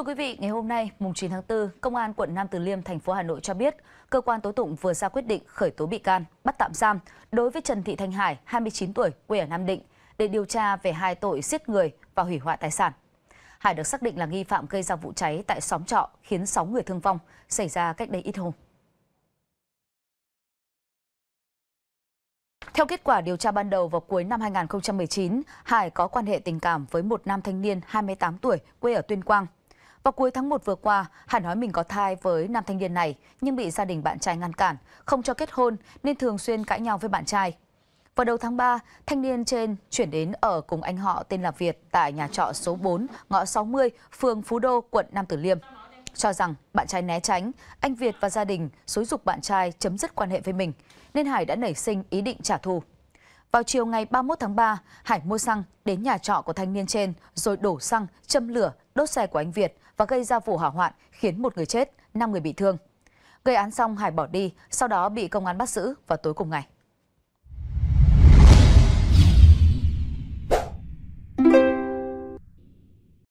Thưa quý vị, ngày hôm nay, mùng 9 tháng 4, Công an quận Nam Từ Liêm, thành phố Hà Nội cho biết, cơ quan tố tụng vừa ra quyết định khởi tố bị can, bắt tạm giam đối với Trần Thị Thanh Hải, 29 tuổi, quê ở Nam Định, để điều tra về hai tội giết người và hủy hoại tài sản. Hải được xác định là nghi phạm gây ra vụ cháy tại xóm trọ khiến 6 người thương vong, xảy ra cách đây ít hôm. Theo kết quả điều tra ban đầu vào cuối năm 2019, Hải có quan hệ tình cảm với một nam thanh niên 28 tuổi quê ở Tuyên Quang. Vào cuối tháng 1 vừa qua, hải nói mình có thai với nam thanh niên này nhưng bị gia đình bạn trai ngăn cản, không cho kết hôn nên thường xuyên cãi nhau với bạn trai. Vào đầu tháng 3, thanh niên trên chuyển đến ở cùng anh họ tên là Việt tại nhà trọ số 4, ngõ 60, phường Phú Đô, quận Nam Tử Liêm. Cho rằng bạn trai né tránh, anh Việt và gia đình xúi dục bạn trai chấm dứt quan hệ với mình, nên Hải đã nảy sinh ý định trả thù. Vào chiều ngày 31 tháng 3, Hải mua xăng đến nhà trọ của thanh niên trên rồi đổ xăng, châm lửa, đốt xe của anh Việt và gây ra vụ hỏa hoạn khiến một người chết, 5 người bị thương. Gây án xong Hải bỏ đi, sau đó bị công an bắt giữ vào tối cùng ngày.